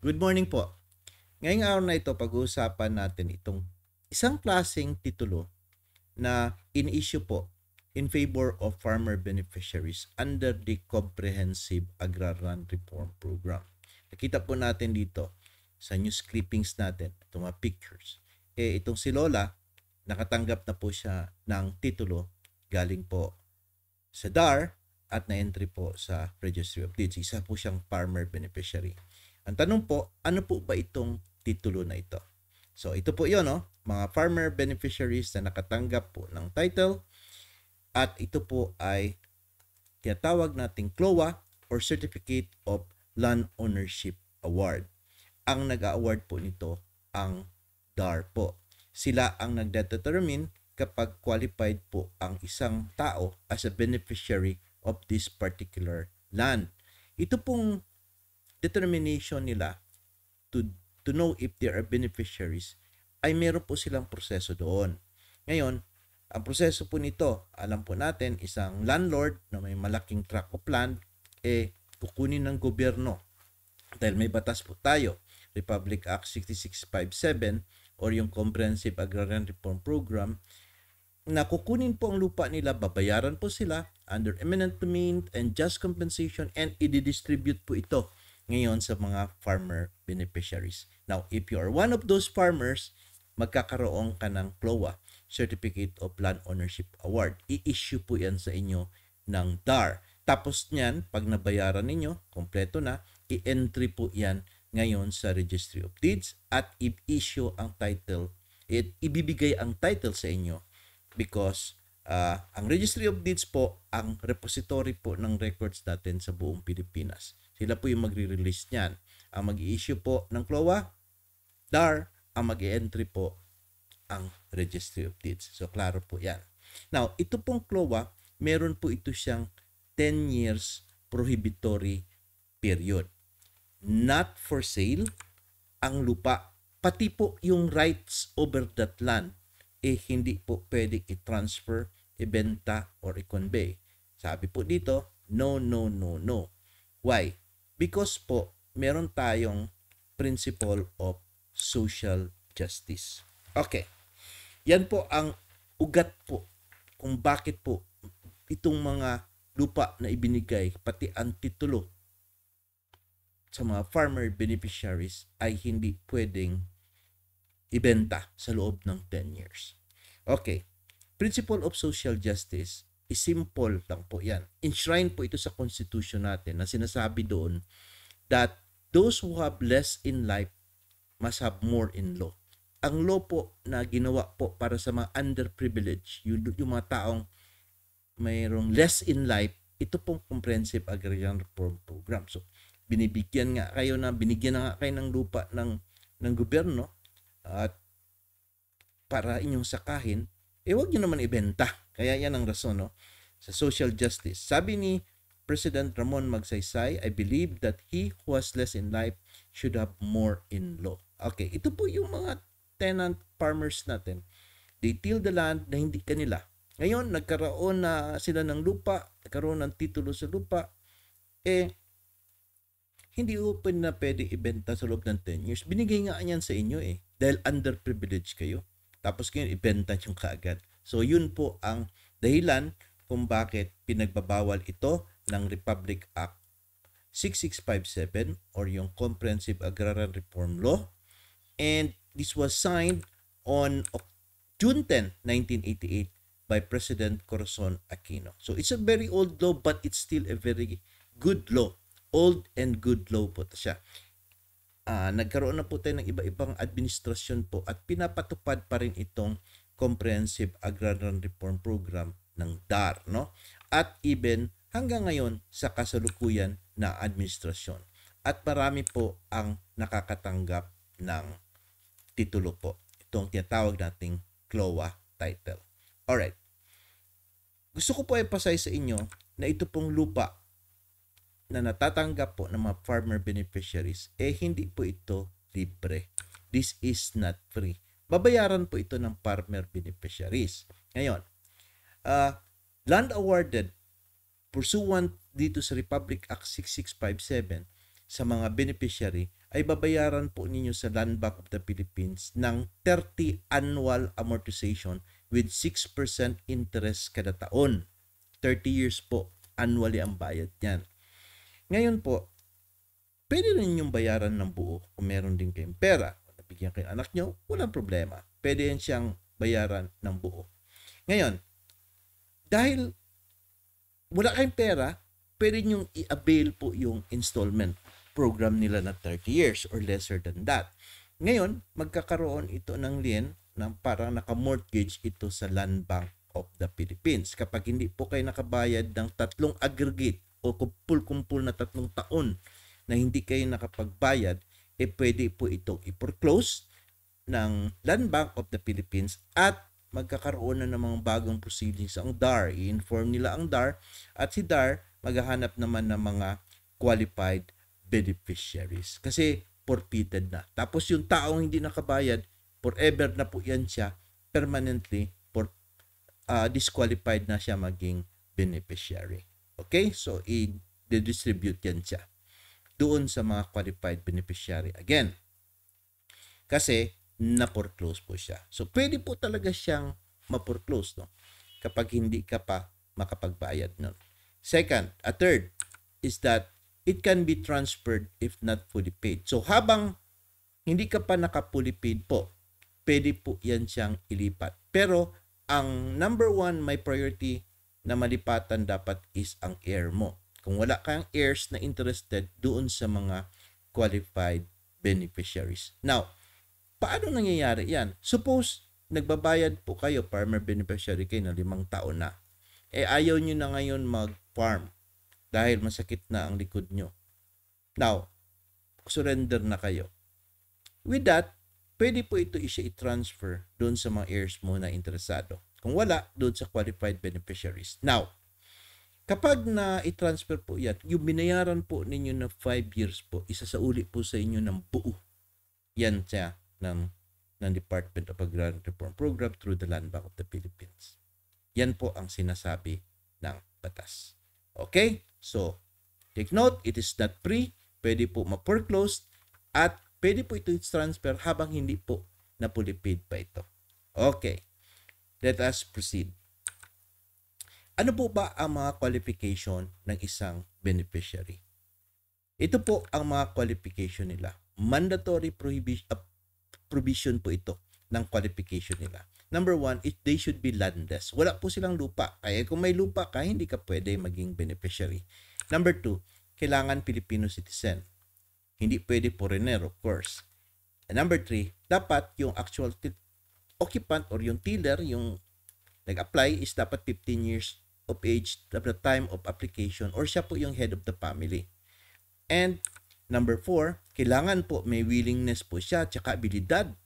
Good morning po. Ngayong araw na ito, pag-uusapan natin itong isang klaseng titulo na in-issue po in favor of farmer beneficiaries under the Comprehensive Agrarian Reform Program. Nakita po natin dito sa news clippings natin, itong mga pictures. Eh, itong si Lola, nakatanggap na po siya ng titulo galing po sa DAR at na-entry po sa Registry of Deeds. Isa po siyang farmer beneficiary. Ang tanong po, ano po ba itong titulo na ito? So ito po 'yon, no? mga farmer beneficiaries na nakatanggap po ng title at ito po ay tinatawag nating CLOA or Certificate of Land Ownership Award. Ang nag-award po nito ang DAR po. Sila ang nagdetermine kapag qualified po ang isang tao as a beneficiary of this particular land. Ito pong determination nila to, to know if they are beneficiaries ay meron po silang proseso doon. Ngayon, ang proseso po nito, alam po natin, isang landlord na may malaking tract of land, eh, kukunin ng gobyerno. Dahil may batas po tayo, Republic Act 6657 or yung Comprehensive Agrarian Reform Program, na kukunin po ang lupa nila, babayaran po sila under eminent domain and just compensation and i-distribute po ito ngayon sa mga farmer beneficiaries. Now, if you are one of those farmers, magkakaroon ka ng CLOA, Certificate of Land Ownership Award. I-issue po yan sa inyo ng DAR. Tapos niyan, pag nabayaran ninyo, kompleto na, i-entry po yan ngayon sa Registry of Deeds at i-issue ang title, it, ibibigay ang title sa inyo because uh, ang Registry of Deeds po ang repository po ng records natin sa buong Pilipinas. Sila po yung magre-release niyan. Ang mag-i-issue po ng CLOA, DAR, ang mag-i-entry po ang Registry of Deeds. So, klaro po yan. Now, ito pong CLOA, meron po ito siyang 10 years prohibitory period. Not for sale ang lupa. Pati po yung rights over that land, eh hindi po pwede i-transfer, ibenta, or i-convey. Sabi po dito, no, no, no, no. Why? Because po, meron tayong principle of social justice. Okay. Yan po ang ugat po kung bakit po itong mga lupa na ibinigay, pati ang titulo sa mga farmer beneficiaries ay hindi pwedeng ibenta sa loob ng 10 years. Okay. Principle of social justice simple lang po yan. Enshrine po ito sa constitution natin na sinasabi doon that those who have less in life must have more in law. Ang law po na ginawa po para sa mga underprivileged, yung, yung mga taong mayroong less in life, ito pong comprehensive agrarian reform program. So, binibigyan nga kayo na binigyan nga kayo ng lupa ng ng gobyerno at para inyong sakahin, eh wag niyo naman ibenta. Kaya yan ang rason no? sa social justice. Sabi ni President Ramon Magsaysay, I believe that he who has less in life should have more in law. Okay, ito po yung mga tenant farmers natin. They till the land na hindi kanila. Ngayon, nagkaroon na sila ng lupa, nagkaroon ng titulo sa lupa, eh, hindi open na pwede ibenta sa loob ng 10 years. Binigay nga niyan sa inyo eh. Dahil underprivileged kayo. Tapos ngayon, ibenta nyo kaagad. So yun po ang dahilan kung bakit pinagbabawal ito ng Republic Act 6657 or yung Comprehensive Agrarian Reform Law. And this was signed on June 10, 1988 by President Corazon Aquino. So it's a very old law but it's still a very good law. Old and good law po siya. Uh, nagkaroon na po tayo ng iba-ibang administrasyon po at pinapatupad pa rin itong Comprehensive Agrarian Reform Program ng DAR no at even hanggang ngayon sa kasalukuyan na administrasyon at marami po ang nakakatanggap ng titulo po itong tinatawag nating CLOA title alright gusto ko po ipasay sa inyo na ito pong lupa na natatanggap po ng mga farmer beneficiaries eh hindi po ito libre this is not free babayaran po ito ng farmer beneficiaries. Ngayon, uh, land awarded pursuant dito sa Republic Act 6657 sa mga beneficiary ay babayaran po ninyo sa Land Bank of the Philippines ng 30 annual amortization with 6% interest kada taon. 30 years po annually ang bayad niyan. Ngayon po, pwede rin yung bayaran ng buo kung meron din kayong pera bigyan kayo anak nyo, walang problema. Pwede yan siyang bayaran ng buo. Ngayon, dahil wala kayong pera, pwede nyong i-avail po yung installment program nila na 30 years or lesser than that. Ngayon, magkakaroon ito ng lien ng parang naka-mortgage ito sa Land Bank of the Philippines. Kapag hindi po kayo nakabayad ng tatlong aggregate o kumpul-kumpul na tatlong taon na hindi kayo nakapagbayad, eh pwede po itong i-foreclose ng Land Bank of the Philippines at magkakaroon na ng mga bagong proceedings ang DAR. I-inform nila ang DAR at si DAR maghahanap naman ng mga qualified beneficiaries kasi forfeited na. Tapos yung taong hindi nakabayad, forever na po yan siya, permanently for, uh, disqualified na siya maging beneficiary. Okay? So, i-distribute yan siya doon sa mga qualified beneficiary. Again, kasi na-foreclose po siya. So, pwede po talaga siyang ma-foreclose no? kapag hindi ka pa makapagbayad nun. Second, a third is that it can be transferred if not fully paid. So, habang hindi ka pa naka paid po, pwede po yan siyang ilipat. Pero, ang number one, my priority na malipatan dapat is ang heir mo. Kung wala kang heirs na interested doon sa mga qualified beneficiaries. Now, paano nangyayari yan? Suppose, nagbabayad po kayo, farmer beneficiary kayo na limang taon na. Eh, ayaw nyo na ngayon mag-farm dahil masakit na ang likod nyo. Now, surrender na kayo. With that, pwede po ito isa i-transfer doon sa mga heirs mo na interesado. Kung wala, doon sa qualified beneficiaries. Now, Kapag na i-transfer po yan, yung binayaran po ninyo na 5 years po, isa sa uli po sa inyo ng buo. Yan siya ng, ng Department of Agrarian Reform Program through the Land Bank of the Philippines. Yan po ang sinasabi ng batas. Okay? So, take note, it is not free. Pwede po ma-foreclosed at pwede po ito transfer habang hindi po napulipid pa ito. Okay. Let us proceed. Ano po ba ang mga qualification ng isang beneficiary? Ito po ang mga qualification nila. Mandatory prohibition, uh, provision po ito ng qualification nila. Number one, it, they should be landless. Wala po silang lupa. Kaya kung may lupa ka, hindi ka pwede maging beneficiary. Number two, kailangan Filipino citizen. Hindi pwede foreigner, of course. And number three, dapat yung actual occupant or yung tiller, yung nag-apply is dapat 15 years of age at the time of application or siya po yung head of the family. And number four, kailangan po may willingness po siya at abilidad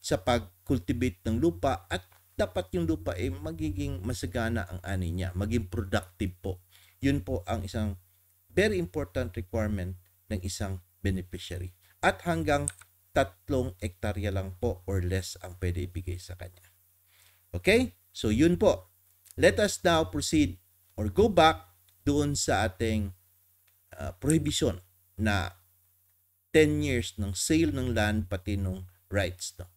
sa pag-cultivate ng lupa at dapat yung lupa ay magiging masagana ang ani niya, maging productive po. Yun po ang isang very important requirement ng isang beneficiary. At hanggang tatlong ektarya lang po or less ang pwede ibigay sa kanya. Okay? So yun po. Let us now proceed or go back doon sa ating uh, ah, prohibition na 10 years ng sale ng land pati ng rights. No?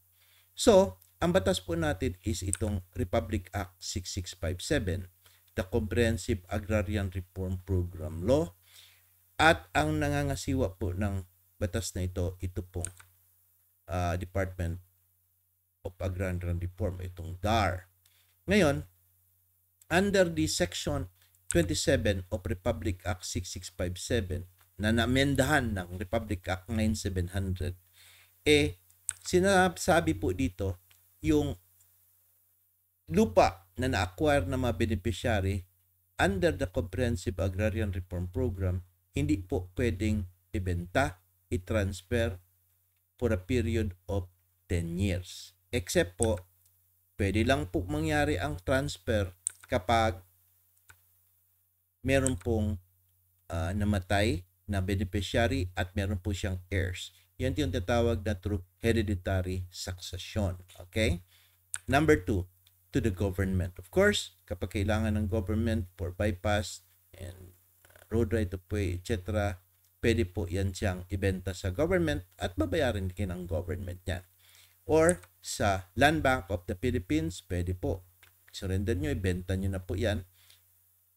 So, ang batas po natin is itong Republic Act 6657, the Comprehensive Agrarian Reform Program Law. At ang nangangasiwa po ng batas na ito, ito pong uh, Department of Agrarian Reform, itong DAR. Ngayon, under the Section 27 of Republic Act 6657 na namendahan ng Republic Act 9700, eh, sinasabi po dito yung lupa na na-acquire ng mga beneficiary under the Comprehensive Agrarian Reform Program, hindi po pwedeng ibenta, i-transfer for a period of 10 years. Except po, pwede lang po mangyari ang transfer kapag meron pong uh, namatay na beneficiary at meron po siyang heirs. Yan yung tatawag na true hereditary succession. Okay? Number two, to the government. Of course, kapag kailangan ng government for bypass and road right of way, etc., pwede po yan siyang ibenta sa government at babayaran din ng government yan. Or sa Land Bank of the Philippines, pwede po surrender nyo, ibenta nyo na po yan,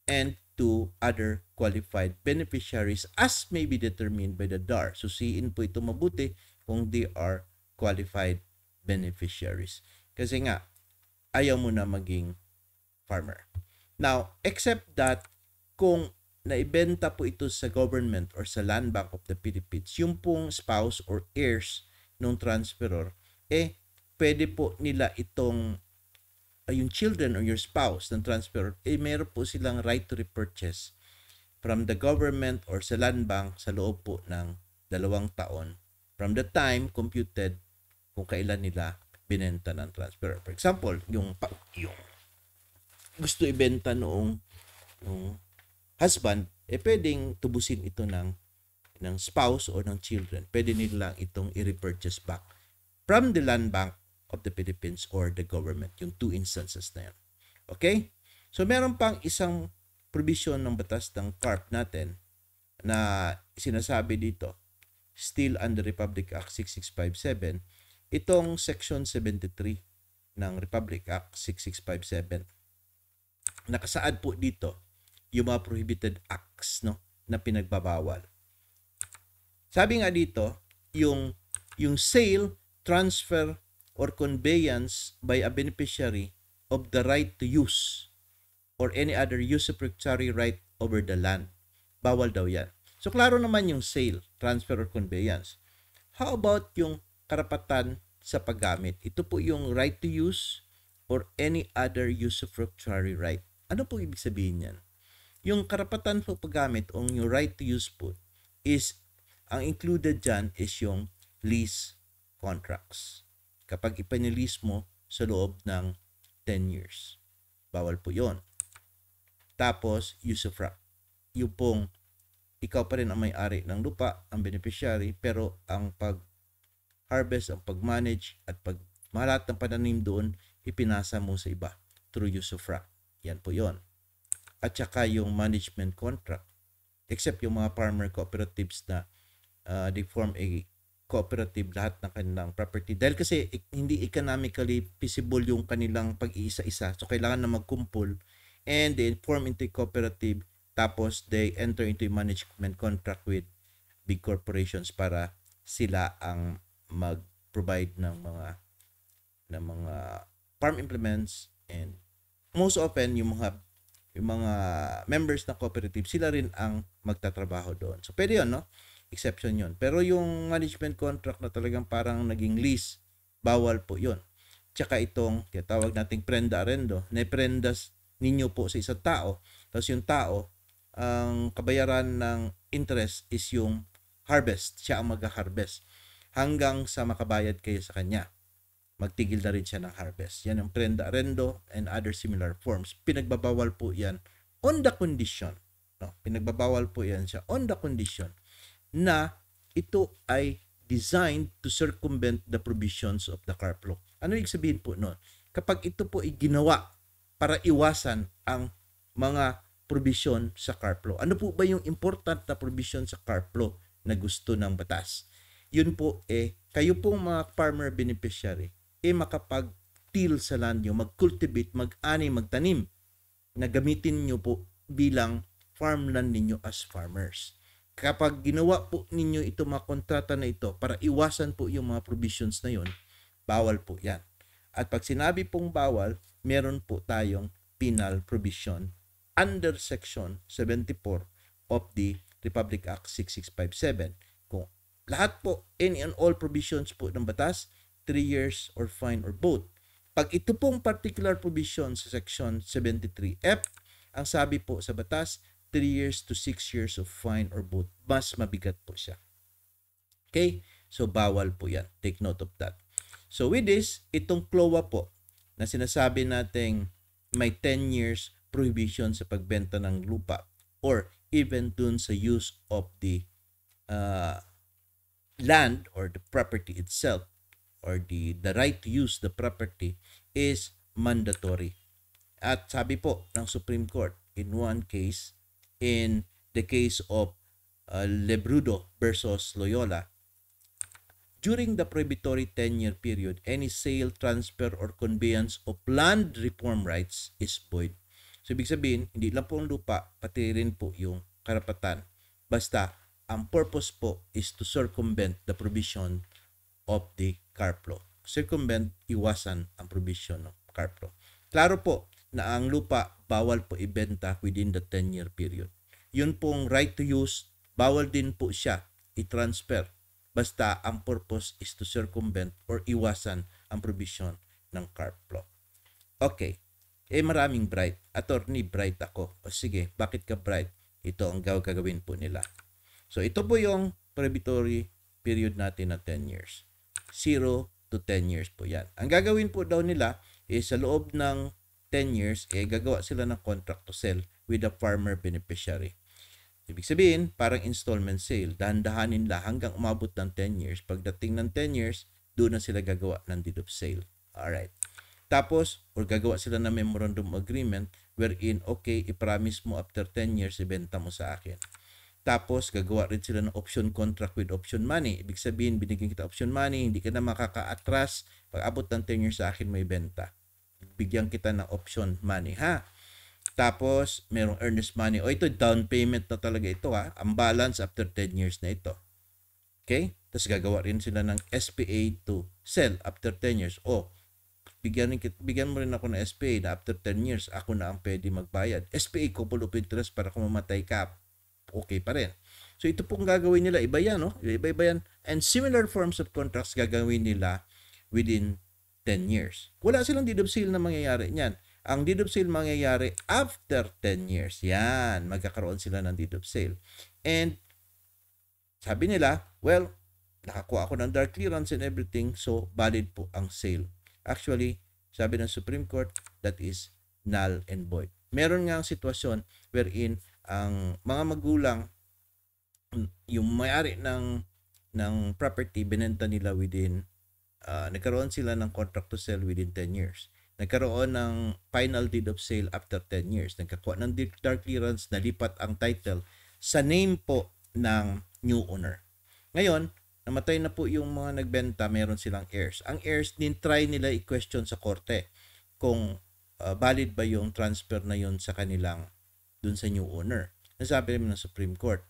and to other qualified beneficiaries as may be determined by the DAR. So, siin po ito mabuti kung they are qualified beneficiaries. Kasi nga, ayaw mo na maging farmer. Now, except that kung naibenta po ito sa government or sa Land Bank of the Philippines, yung pong spouse or heirs ng transferor, eh, pwede po nila itong uh, yung children or your spouse ng transfer, eh meron po silang right to repurchase from the government or sa land bank sa loob po ng dalawang taon from the time computed kung kailan nila binenta ng transfer. For example, yung, yung gusto ibenta noong yung husband, eh pwedeng tubusin ito ng ng spouse o ng children. Pwede nilang itong i-repurchase back from the land bank of the Philippines or the government. Yung two instances na yan. Okay? So meron pang isang provision ng batas ng CARP natin na sinasabi dito, still under Republic Act 6657, itong Section 73 ng Republic Act 6657. Nakasaad po dito yung mga prohibited acts no, na pinagbabawal. Sabi nga dito, yung, yung sale, transfer, or conveyance by a beneficiary of the right to use or any other usufructuary right over the land. Bawal daw yan. So, klaro naman yung sale, transfer, or conveyance. How about yung karapatan sa paggamit? Ito po yung right to use or any other usufructuary right. Ano po ibig sabihin yan? Yung karapatan po paggamit o yung right to use po is, ang included dyan is yung lease contracts kapag ipinilis mo sa loob ng 10 years. Bawal po yon. Tapos, usufruct. Yung pong ikaw pa rin ang may-ari ng lupa, ang beneficiary, pero ang pag-harvest, ang pag-manage, at pag malat ng pananim doon, ipinasa mo sa iba through usufruct. Yan po yon. At saka yung management contract. Except yung mga farmer cooperatives na uh, they form a cooperative lahat ng kanilang property. Dahil kasi hindi economically feasible yung kanilang pag-iisa-isa. So, kailangan na magkumpul and they form into a cooperative tapos they enter into a management contract with big corporations para sila ang mag-provide ng mga ng mga farm implements and most often yung mga yung mga members ng cooperative sila rin ang magtatrabaho doon. So pwede 'yon, no? exception yon Pero yung management contract na talagang parang naging lease, bawal po yon Tsaka itong tinatawag nating prenda rendo, na prendas ninyo po sa isang tao. Tapos yung tao, ang kabayaran ng interest is yung harvest. Siya ang magha harvest hanggang sa makabayad kayo sa kanya. Magtigil na rin siya ng harvest. Yan yung prenda rendo and other similar forms. Pinagbabawal po yan on the condition. No? Pinagbabawal po yan siya on the condition na ito ay designed to circumvent the provisions of the CARP law. Ano yung sabihin po noon? Kapag ito po ay ginawa para iwasan ang mga provision sa CARP law. Ano po ba yung important na provision sa CARP law na gusto ng batas? Yun po eh, kayo pong mga farmer beneficiary, eh makapag-till sa land nyo, mag-cultivate, mag-ani, magtanim na gamitin nyo po bilang farmland ninyo as farmers kapag ginawa po ninyo ito mga kontrata na ito para iwasan po yung mga provisions na yon, bawal po yan. At pag sinabi pong bawal, meron po tayong penal provision under section 74 of the Republic Act 6657. Kung lahat po, any and all provisions po ng batas, 3 years or fine or both. Pag ito pong particular provision sa section 73F, ang sabi po sa batas, 3 years to 6 years of fine or both. Mas mabigat po siya. Okay? So, bawal po yan. Take note of that. So, with this, itong CLOA po na sinasabi nating may 10 years prohibition sa pagbenta ng lupa or even dun sa use of the uh, land or the property itself or the, the right to use the property is mandatory. At sabi po ng Supreme Court, in one case, in the case of uh, Lebrudo versus Loyola. During the prohibitory 10-year period, any sale, transfer, or conveyance of land reform rights is void. So, ibig sabihin, hindi lang po ang lupa, pati rin po yung karapatan. Basta, ang purpose po is to circumvent the provision of the CARP law. Circumvent, iwasan ang provision ng CARP law. Klaro po, na ang lupa bawal po ibenta within the 10-year period. Yun pong right to use, bawal din po siya i-transfer. Basta ang purpose is to circumvent or iwasan ang provision ng CARP law. Okay, eh maraming bright. Attorney bright ako. O sige, bakit ka bright? Ito ang gagawin po nila. So ito po yung prohibitory period natin na 10 years. 0 to 10 years po yan. Ang gagawin po daw nila is sa loob ng 10 years, eh, gagawa sila ng contract to sell with a farmer beneficiary. Ibig sabihin, parang installment sale. Dahan-dahanin lang hanggang umabot ng 10 years. Pagdating ng 10 years, doon na sila gagawa ng deed of sale. Alright. Tapos, or gagawa sila ng memorandum agreement wherein, okay, ipromise mo after 10 years, ibenta mo sa akin. Tapos, gagawa rin sila ng option contract with option money. Ibig sabihin, binigyan kita option money, hindi ka na makaka-atras. Pag abot ng 10 years sa akin, may benta bigyan kita ng option money ha. Tapos, merong earnest money. O ito, down payment na talaga ito ha. Ang balance after 10 years na ito. Okay? Tapos gagawa rin sila ng SPA to sell after 10 years. O, bigyan, bigyan mo rin ako ng SPA na after 10 years, ako na ang pwede magbayad. SPA, couple of interest para kung mamatay ka, okay pa rin. So ito pong gagawin nila, iba yan, no? Iba-iba yan. And similar forms of contracts gagawin nila within 10 hmm. years. Wala silang deed of sale na mangyayari niyan. Ang deed of sale mangyayari after 10 years. Yan, magkakaroon sila ng deed of sale. And sabi nila, well, nakakuha ako ng dark clearance and everything, so valid po ang sale. Actually, sabi ng Supreme Court, that is null and void. Meron nga ang sitwasyon wherein ang mga magulang, yung may-ari ng, ng property, binenta nila within Ah, nagkaroon sila ng contract to sell within 10 years. Nagkaroon ng final deed of sale after 10 years. Nagkakuha ng dark clearance, nalipat ang title sa name po ng new owner. Ngayon, namatay na po yung mga nagbenta, meron silang heirs. Ang heirs, nintry nila i-question sa korte kung uh, valid ba yung transfer na yun sa kanilang dun sa new owner. Nasabi naman ng Supreme Court,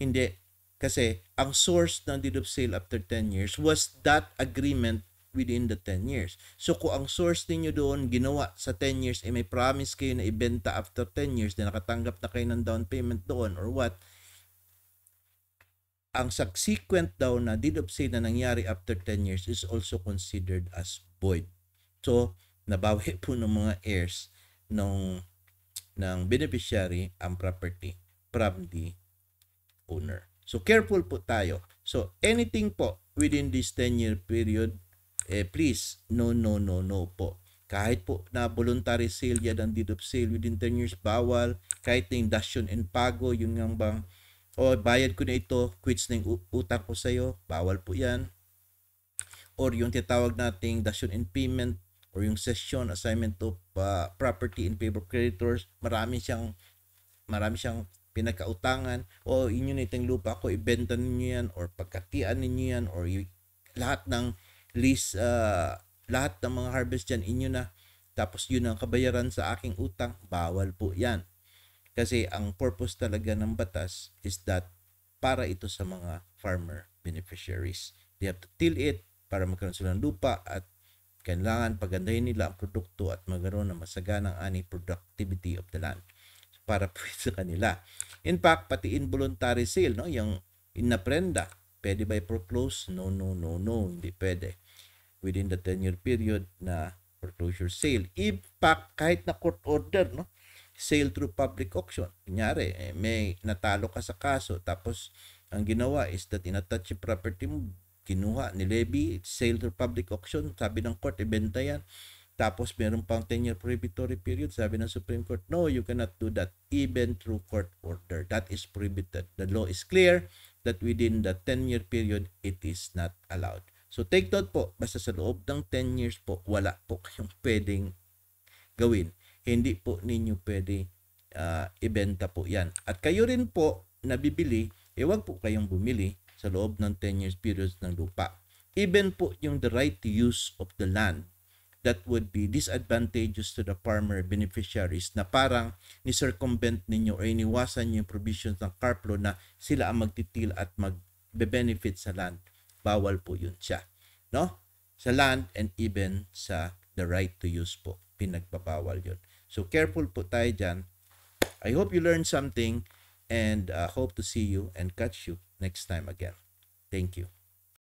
hindi, kasi ang source ng deed of sale after 10 years was that agreement within the 10 years. So kung ang source ninyo doon ginawa sa 10 years, eh may promise kayo na ibenta after 10 years na nakatanggap na kayo ng down payment doon or what, ang subsequent daw na deed of sale na nangyari after 10 years is also considered as void. So, nabawi po ng mga heirs ng, ng beneficiary ang property from the owner. So careful po tayo. So anything po within this 10-year period, eh, please, no, no, no, no po. Kahit po na voluntary sale yan ang deed of sale within 10 years, bawal. Kahit na induction and pago, yung nga bang, o oh, bayad ko na ito, quits na yung utang ko sa'yo, bawal po yan. Or yung tinatawag nating induction and payment, or yung session assignment of uh, property in favor of creditors, marami siyang marami siyang pinagkautangan, o oh, inyo na itong lupa ko, ibenta ninyo yan, or pagkatian ninyo yan, or y- lahat ng lease, uh, lahat ng mga harvest yan, inyo na. Tapos yun ang kabayaran sa aking utang, bawal po yan. Kasi ang purpose talaga ng batas is that para ito sa mga farmer beneficiaries. They have to till it para magkaroon sila ng lupa at kailangan pagandahin nila ang produkto at magkaroon ng masaganang ani productivity of the land para sa kanila. In fact, pati involuntary sale, no, yung inaprenda, pwede ba i-proclose? No, no, no, no, hindi pwede. Within the 10-year period na foreclosure sale. In fact, kahit na court order, no, sale through public auction. Kunyari, eh, may natalo ka sa kaso, tapos ang ginawa is that inattach yung property mo, kinuha, nilevy, sale through public auction, sabi ng court, ibenta yan tapos meron pang 10-year prohibitory period. Sabi ng Supreme Court, no, you cannot do that even through court order. That is prohibited. The law is clear that within the 10-year period, it is not allowed. So take note po, basta sa loob ng 10 years po, wala po kayong pwedeng gawin. Hindi po ninyo pwede uh, ibenta po yan. At kayo rin po na bibili, eh wag po kayong bumili sa loob ng 10 years period ng lupa. Even po yung the right to use of the land that would be disadvantageous to the farmer beneficiaries na parang ni circumvent ninyo or iniwasan niyo yung provisions ng carp law na sila ang magtitil at magbe-benefit sa land. Bawal po yun siya. No? Sa land and even sa the right to use po. Pinagbabawal yun. So careful po tayo dyan. I hope you learned something and uh, hope to see you and catch you next time again. Thank you.